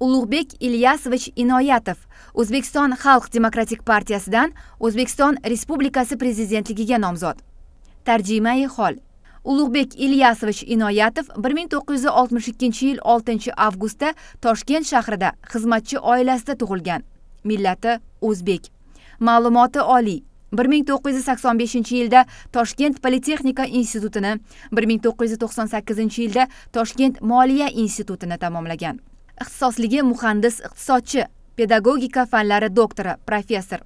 ulug'bek ilyasovich inoyatov o'zbekiston xalq demokratik partiyasidan o'zbekiston respublikasi prezidentligiga nomzod tarjimai hol ulug'bek ilyasovich inoyatov 1962 yil 6 avgustda toshkent shahrida xizmatchi oilasida tug'ilgan millati o'zbek ma'lumoti oliy 1985 yilda toshkent politexnika institutini 1998 yilda toshkent moliya institutini tamomlagan ixtisosligi muhandis iqtisodchi pedagogika fanlari doktori professor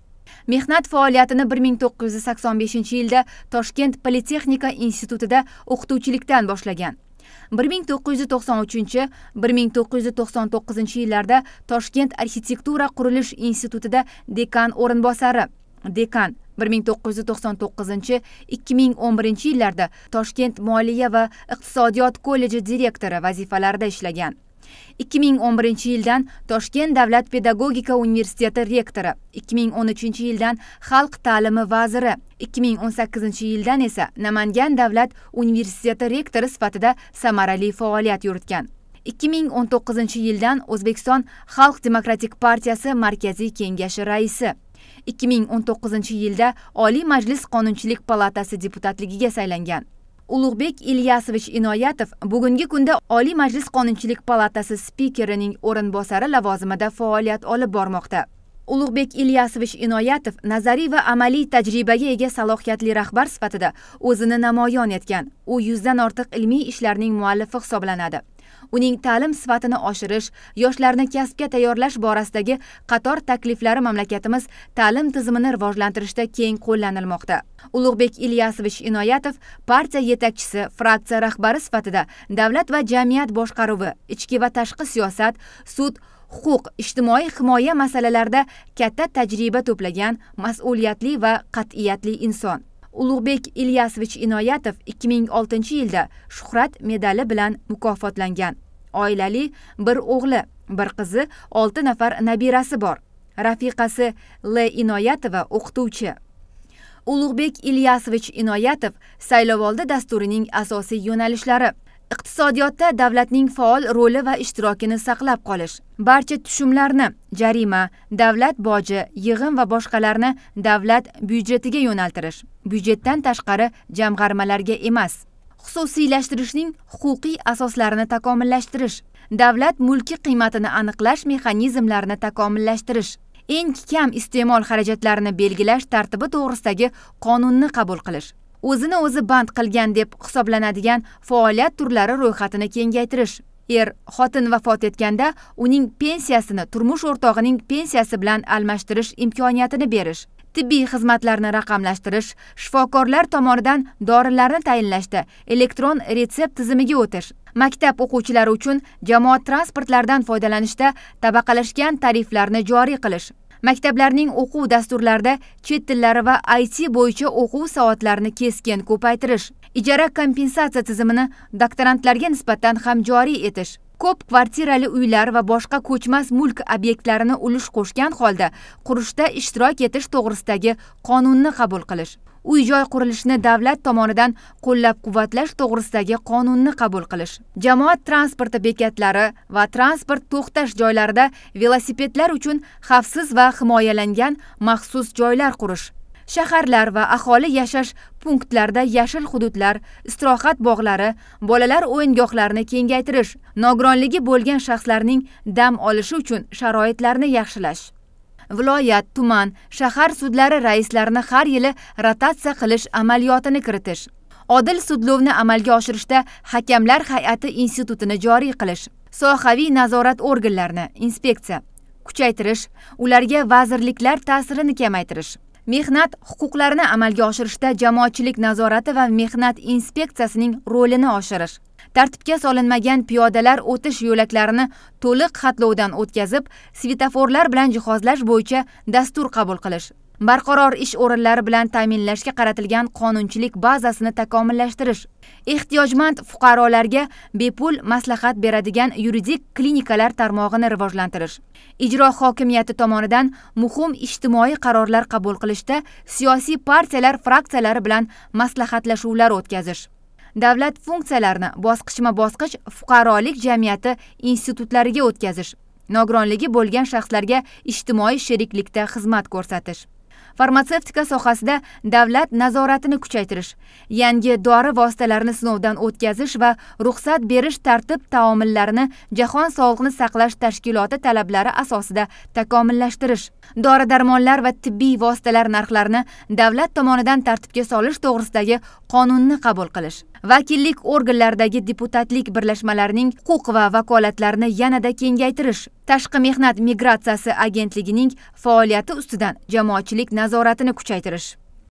mehnat faoliyatini bir ming to'qqiz yuz sakson beshinchi yilda toshkent politexnika institutida o'qituvchilikdan boshlagan bir ming to'qqiz yuz to'qson uchinchi bir ming to'qqiz yuz to'qson to'qqizinchi yillarda toshkent arxitektura qurilish institutida dekan o'rinbosari dekan bir ming to'qqiz yuz to'qson to'qqizinchi ikki ming o'n birinchi yillarda toshkent moliya va iqtisodiyot kolleji direktori vazifalarida ishlagan ikki ming o'n birinchi yildan toshkent davlat pedagogika universiteti rektori ikki ming o'n uchinchi yildan xalq ta'limi vaziri ikki ming o'n sakkizinchi yildan esa namangan davlat universiteti rektori sifatida samarali faoliyat yuritgan ikki ming o'n to'qqizinchi yildan o'zbekiston xalq demokratik partiyasi markaziy kengashi raisi ikki ming o'n to'qqizinchi yilda oliy majlis qonunchilik palatasi deputatligiga saylangan ulug'bek ilyasovich inoyatov bugungi kunda oliy majlis qonunchilik palatasi spikerining o'rinbosari lavozimida faoliyat olib bormoqda ulug'bek ilyasovich inoyatov nazariy va amaliy tajribaga ega salohiyatli rahbar sifatida o'zini namoyon etgan u yuzdan ortiq ilmiy ishlarning muallifi hisoblanadi uning ta'lim sifatini oshirish yoshlarni kasbga tayyorlash borasidagi qator takliflari mamlakatimiz ta'lim tizimini rivojlantirishda keng qo'llanilmoqda ulug'bek ilyasovich inoyatov partiya yetakchisi fraksiya rahbari sifatida davlat va jamiyat boshqaruvi ichki va tashqi siyosat sud huquq ijtimoiy himoya masalalarida katta tajriba to'plagan mas'uliyatli va qat'iyatli inson ulug'bek ilyasovich inoyatov 2006 yilda shuhrat medali bilan mukofotlangan oilali bir o'g'li bir qizi olti nafar nabirasi bor rafiqasi l inoyatova o'qituvchi ulug'bek ilyasovich inoyatov saylovoldi dasturining asosiy yo'nalishlari iqtisodiyotda davlatning faol roli va ishtirokini saqlab qolish barcha tushumlarni jarima davlat boji yig'im va boshqalarni davlat byudjetiga yo'naltirish byudjetdan tashqari jamg'armalarga emas xususiylashtirishning huquqiy asoslarini takomillashtirish davlat mulki qiymatini aniqlash mexanizmlarini takomillashtirish eng kam iste'mol xarajatlarini belgilash tartibi to'g'risidagi qonunni qabul qilish o'zini o'zi band qilgan deb hisoblanadigan faoliyat turlari ro'yxatini kengaytirish er xotin vafot etganda uning pensiyasini turmush o'rtog'ining pensiyasi bilan almashtirish imkoniyatini berish tibbiy xizmatlarni raqamlashtirish shifokorlar tomonidan dorilarni tayinlashda elektron retsept tizimiga o'tish maktab o'quvchilari uchun jamoat transportlaridan foydalanishda tabaqalashgan tariflarni joriy qilish maktablarning o'quv dasturlarida chet tillari va it bo'yicha o'quv soatlarini keskin ko'paytirish ijara kompensatsiya tizimini doktorantlarga nisbatan ham joriy etish ko'p kvartirali uylar va boshqa ko'chmas mulk obyektlarini ulush qo'shgan holda qurishda ishtirok etish to'g'risidagi qonunni qabul qilish uy joy qurilishini davlat tomonidan qo'llab quvvatlash to'g'risidagi qonunni qabul qilish jamoat transporti bekatlari va transport to'xtash joylarida velosipedlar uchun xavfsiz va himoyalangan maxsus joylar qurish shaharlar va aholi yashash punktlarida yashil hududlar istirohat bog'lari bolalar o'yingohlarini kengaytirish nogironligi bo'lgan shaxslarning dam olishi uchun sharoitlarni yaxshilash viloyat tuman shahar sudlari raislarini har yili rotatsiya qilish amaliyotini kiritish odil sudlovni amalga oshirishda hakamlar hay'ati institutini joriy qilish sohaviy nazorat organlarini inspeksiya kuchaytirish ularga vazirliklar ta'sirini kamaytirish mehnat huquqlarini amalga oshirishda jamoatchilik nazorati va mehnat inspeksiyasining rolini oshirish tartibga solinmagan piyodalar o'tish yo'laklarini to'liq xatlovdan o'tkazib svetoforlar bilan jihozlash bo'yicha dastur qabul qilish barqaror ish o'rinlari bilan ta'minlashga qaratilgan qonunchilik bazasini takomillashtirish ehtiyojmand fuqarolarga bepul maslahat beradigan yuridik klinikalar tarmog'ini rivojlantirish ijro hokimiyati tomonidan muhim ijtimoiy qarorlar qabul qilishda siyosiy partiyalar fraksiyalari bilan maslahatlashuvlar o'tkazish davlat funksiyalarini bosqichma bosqich fuqarolik jamiyati institutlariga o'tkazish nogironligi bo'lgan shaxslarga ijtimoiy sheriklikda xizmat ko'rsatish farmatsevtika sohasida davlat nazoratini kuchaytirish yangi dori vositalarini sinovdan o'tkazish va ruxsat berish tartib taomillarini jahon sog'liqni saqlash tashkiloti talablari asosida takomillashtirish dori darmonlar va tibbiy vositalar narxlarini davlat tomonidan tartibga solish to'g'risidagi qonunni qabul qilish vakillik organlaridagi deputatlik birlashmalarining huquq va vakolatlarini yanada kengaytirish tashqi mehnat migratsiyasi agentligining faoliyati ustidan jamoatchilik nazoratini kuchaytirish